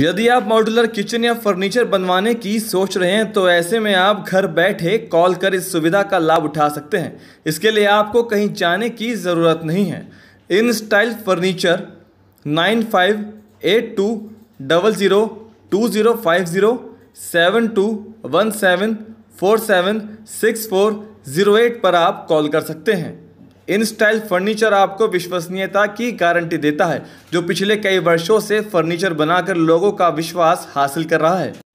यदि आप modular kitchen या फर्नीचर बनवाने की सोच रहे हैं तो ऐसे में आप घर बैठे कॉल कर इस सुविधा का लाभ उठा सकते हैं इसके लिए आपको कहीं जाने की ज़रूरत नहीं है in style furniture nine five eight two double zero two zero five zero seven two one seven four seven six four zero eight पर आप कॉल कर सकते हैं इन स्टाइल फर्नीचर आपको विश्वसनीयता की गारंटी देता है जो पिछले कई वर्षों से फर्नीचर बनाकर लोगों का विश्वास हासिल कर रहा है